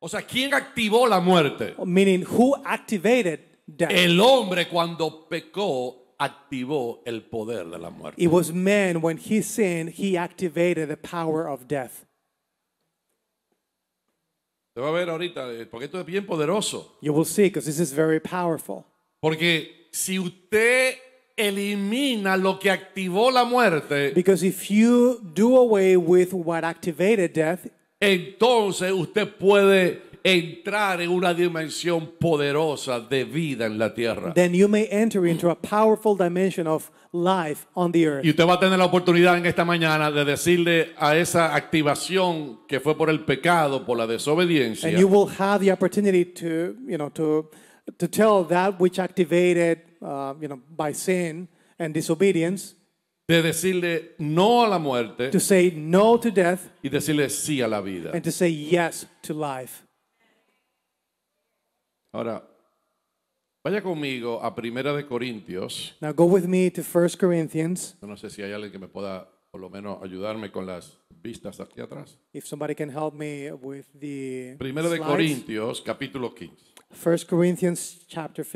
O sea, ¿quién activó la muerte? Meaning, who activated death? El hombre cuando pecó activó el poder de la muerte. It was man when he sinned, he activated the power of death. Te va a ver ahorita, eh, porque esto es bien poderoso. You will see, because this is very powerful. Porque si usted elimina lo que activó la muerte, Because if you do away with what activated death, entonces usted puede entrar en una dimensión poderosa de vida en la tierra. Then you may enter into a powerful dimension of life on the earth. Y usted va a tener la oportunidad en esta mañana de decirle a esa activación que fue por el pecado, por la desobediencia. And you will have the opportunity to, you know, to to tell that which activated, uh, you know, by sin and disobedience de decirle no a la muerte y decirle sí a la vida. and to say yes to life. Ahora, vaya conmigo a Primera de Corintios. No sé si hay alguien que me pueda por lo menos ayudarme con las vistas aquí atrás. If Primera de Corintios, capítulo 15. Corinthians chapter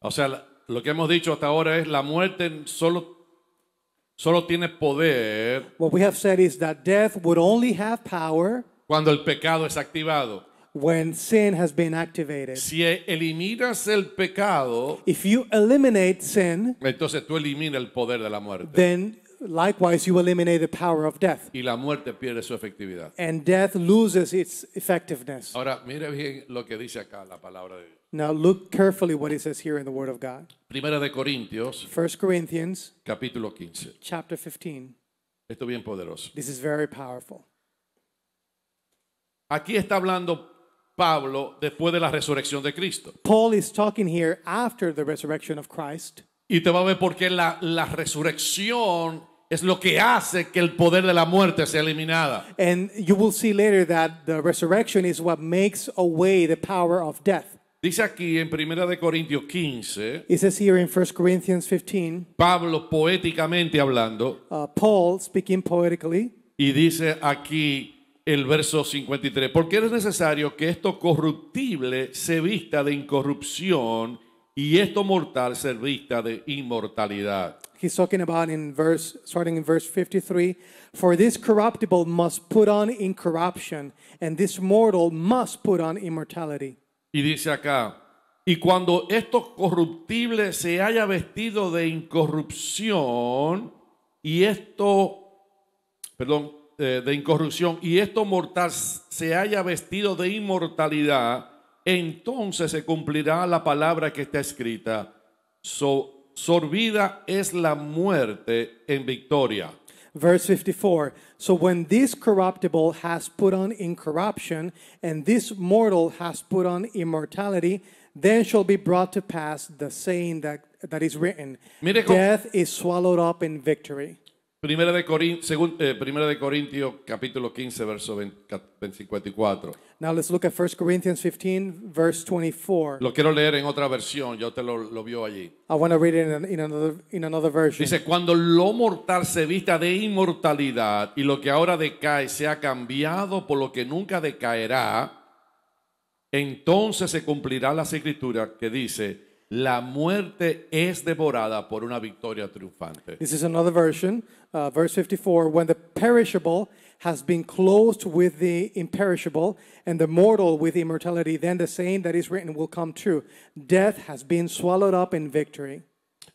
O sea, lo que hemos dicho hasta ahora es la muerte solo solo tiene poder. cuando el pecado es activado. When sin has been activated. Si e-, eliminas el pecado, if you eliminate sin, entonces tú eliminas el poder de la muerte. Then likewise you eliminate the power of death. Y la muerte pierde su efectividad. And death loses its effectiveness. Ahora mire bien lo que dice acá la palabra de Dios. Now look carefully what it says here in the word of God. Primera de Corintios. 1 Corinthians. Capítulo 15. Chapter 15. Esto es bien poderoso. This is very powerful. Aquí está hablando Pablo después de la resurrección de Cristo. Paul is talking here after the resurrection of Christ. Y te va a ver por qué la, la resurrección es lo que hace que el poder de la muerte sea eliminada. And you will see later that the resurrection is what makes away the power of death. Dice aquí en Primera de Corintios 15, here in Corinthians 15, Pablo poéticamente hablando, uh, Paul speaking poetically, y dice aquí el verso 53, porque es necesario que esto corruptible se vista de incorrupción y esto mortal se vista de inmortalidad he's talking about in verse, starting in verse 53 For this corruptible must put on incorruption, and this mortal must put on immortality. Y dice acá: Y cuando estos corruptible se haya vestido de incorrupción, y esto, perdón, eh, de incorrupción, y esto mortal se haya vestido de inmortalidad, entonces se cumplirá la palabra que está escrita. So, sorbida es la muerte en victoria. Verse 54 So when this corruptible has put on incorruption, and this mortal has put on immortality, then shall be brought to pass the saying that, that is written Mire Death is swallowed up in victory. Primera de, eh, primera de Corintios capítulo 15 verso 54. Now let's look at Corinthians verse 24. Lo quiero leer en otra versión, yo te lo, lo vio allí. read it in, another, in another version. Dice, cuando lo mortal se vista de inmortalidad y lo que ahora decae ha cambiado por lo que nunca decaerá, entonces se cumplirá la escritura que dice, la muerte es devorada por una victoria triunfante. This is another version, uh, verse 54. When the perishable has been closed with the imperishable, and the mortal with immortality, then the saying that is written will come true. Death has been swallowed up in victory.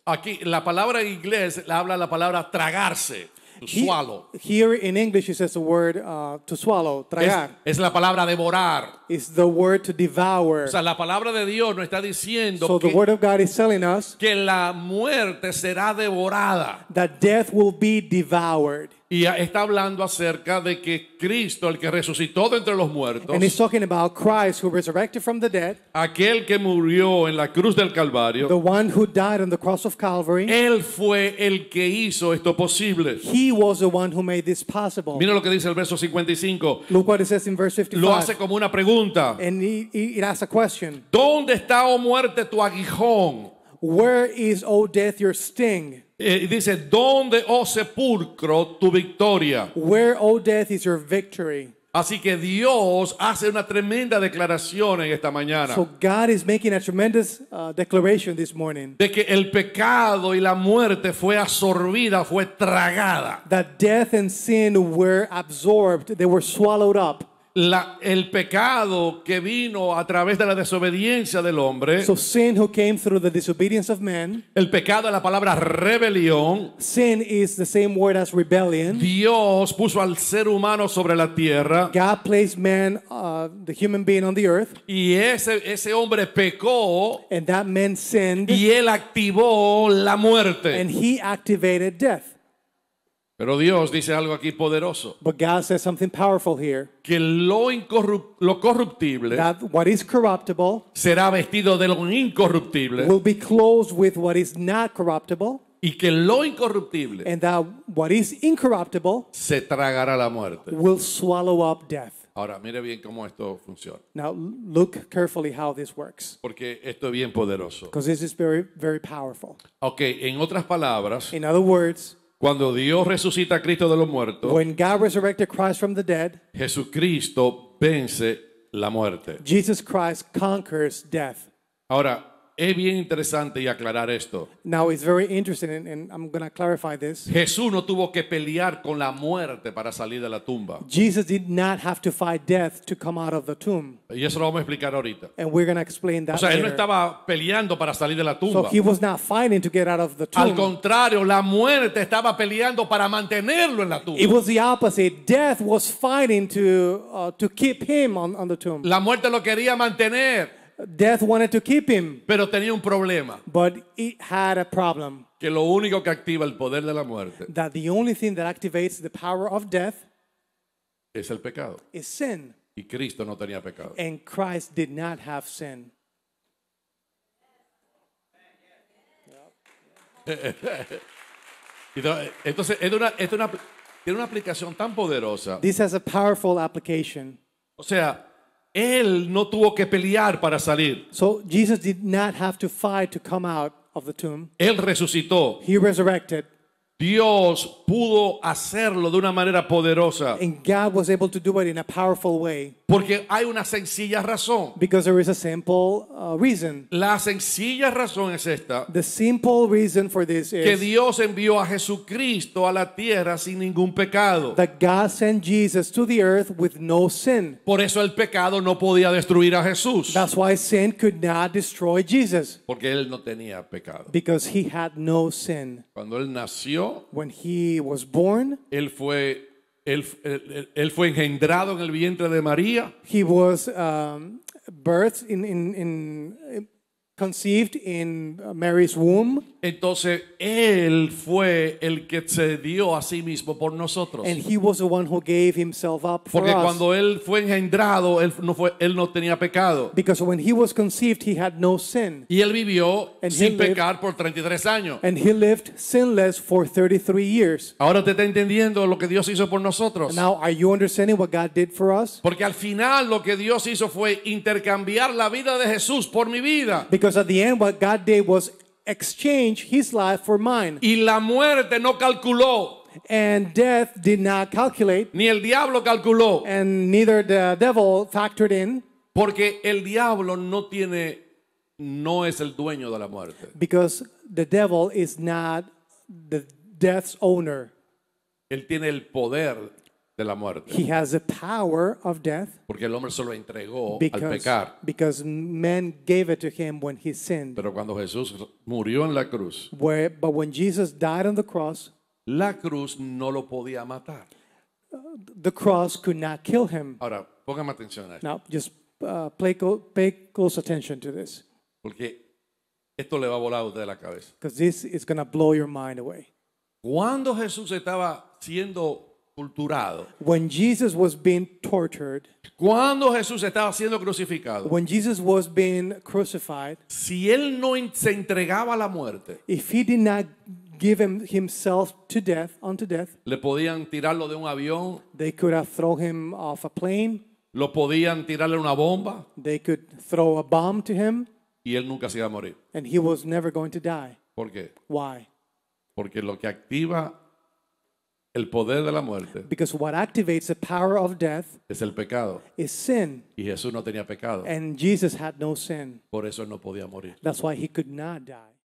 Aquí la palabra en inglés habla la palabra tragarse. swallow. Here in English it says the word uh, to swallow, tragar. Es, es, la palabra devorar. It's the word to devour. O sea, la palabra de Dios nos está diciendo so que, the word of God is telling us que la muerte será devorada. That death will be devoured. Y está hablando acerca de que Cristo, el que resucitó de entre los muertos, And he's talking about Christ who resurrected from the dead, aquel que murió en la cruz del Calvario, the one who died on the cross of Calvary, él fue el que hizo esto posible. He was the one who made this possible. Mira lo que dice el verso 55. Look what it says in verse 55. Lo hace como una pregunta. And he, he, it asks a question. ¿Dónde está, oh muerte, tu aguijón? Where is, O death, your sting? Eh, dice, ¿dónde, oh sepulcro, tu victoria? Where, O death, is your victory? Así que Dios hace una tremenda declaración en esta mañana. So God is making a tremendous uh, declaration this morning. De que el pecado y la muerte fue absorbida, fue tragada. That death and sin were absorbed, they were swallowed up. el pecado que vino a través de la desobediencia del hombre. disobedience of El pecado es la palabra rebelión. Sin is the same word as rebellion. Dios puso al ser humano sobre la tierra. God placed man, uh, the human being on the earth. Y ese ese hombre pecó. And that man sinned. Y él activó la muerte. And he activated death. Pero Dios dice algo aquí poderoso. But God says something powerful here. Que lo, lo corruptible that what is corruptible será vestido de lo incorruptible. Will be clothed with what is not corruptible. Y que lo incorruptible and that what is incorruptible se tragará la muerte. Will swallow up death. Ahora mire bien cómo esto funciona. Now look carefully how this works. Porque esto es bien poderoso. Because this is very very powerful. Okay, en otras palabras, in other words, cuando Dios resucita a Cristo de los muertos, Jesucristo vence la muerte. Ahora, es bien interesante y aclarar esto. Now it's very interesting and, and I'm going to clarify this. Jesús no tuvo que pelear con la muerte para salir de la tumba. Jesus did not have to fight death to come out of the tomb. Y eso lo vamos a explicar ahorita. And we're going to explain that. O sea, later. él no estaba peleando para salir de la tumba. So he was not fighting to get out of the tomb. Al contrario, la muerte estaba peleando para mantenerlo en la tumba. It was the opposite. Death was fighting to uh, to keep him on on the tomb. La muerte lo quería mantener. Death wanted to keep him. Pero tenía un problema. But it had a problem. Que lo único que activa el poder de la muerte That the only thing that activates the power of death es el pecado. is sin. Y Cristo no tenía pecado. And Christ did not have sin. Entonces, es una, es una, tiene una aplicación tan poderosa. This has a powerful application. O sea, Él no tuvo que pelear para salir. So Jesus did not have to fight to come out of the tomb. Él resucitó. He resurrected. Dios pudo hacerlo de una manera poderosa. And God was able to do it in a powerful way. Porque hay una sencilla razón. Because there is a simple uh, reason. La sencilla razón es esta. The simple reason for this is que Dios envió a Jesucristo a la tierra sin ningún pecado. That God sent Jesus to the earth with no sin. Por eso el pecado no podía destruir a Jesús. That's why sin could not destroy Jesus. Porque él no tenía pecado. Because he had no sin. Cuando él nació when he was born, él fue él, él, él fue engendrado en el vientre de María. He was um, birthed in, in, in conceived in uh, Mary's womb. Entonces él fue el que se dio a sí mismo por nosotros. who gave himself Porque cuando él fue engendrado, él no fue él no tenía pecado. Because had no Y él vivió sin pecar por 33 años. he for years. Ahora te está entendiendo lo que Dios hizo por nosotros. Porque al final lo que Dios hizo fue intercambiar la vida de Jesús por mi vida. Because Because at the end, what God did was exchange his life for mine. Y la muerte no calculó. And death did not calculate. Ni el diablo calculó. And neither the devil factored in. Porque el diablo no tiene, no es el dueño de la muerte. Because the devil is not the death's owner. Él tiene el poder de la muerte. He has the power of death Porque el hombre se lo entregó al pecar. because men gave it to him when he sinned. Pero cuando Jesús murió en la cruz, Where, but when Jesus died on the cross, la cruz no lo podía matar. the cross could not kill him. Ahora, póngame atención a esto, Now, just uh, play pay close attention to this porque esto le va a volar a usted la cabeza. because this is going to blow your mind away. Cuando Jesús estaba siendo torturado. When Jesus was being tortured, cuando Jesús estaba siendo crucificado, when Jesus was being crucified, si él no se entregaba a la muerte, if he did not give him himself to death, unto death, le podían tirarlo de un avión, they could have thrown him off a plane, lo podían tirarle una bomba, they could throw a bomb to him, y él nunca se iba a morir. And he was never going to die. ¿Por qué? Why? Porque lo que activa el poder de la muerte Because what activates the power of death es el pecado. is sin. Y Jesús no tenía pecado. And Jesus had no sin. Por eso él no podía morir. That's why he could not die.